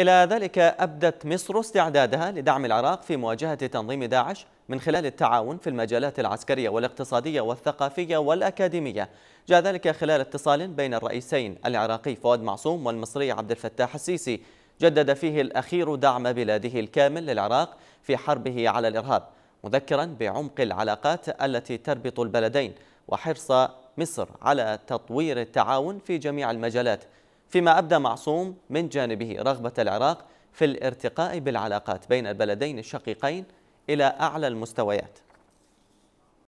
إلى ذلك أبدت مصر استعدادها لدعم العراق في مواجهة تنظيم داعش من خلال التعاون في المجالات العسكرية والاقتصادية والثقافية والأكاديمية جاء ذلك خلال اتصال بين الرئيسين العراقي فؤاد معصوم والمصري عبد الفتاح السيسي جدد فيه الأخير دعم بلاده الكامل للعراق في حربه على الإرهاب مذكرا بعمق العلاقات التي تربط البلدين وحرص مصر على تطوير التعاون في جميع المجالات فيما أبدى معصوم من جانبه رغبة العراق في الارتقاء بالعلاقات بين البلدين الشقيقين إلى أعلى المستويات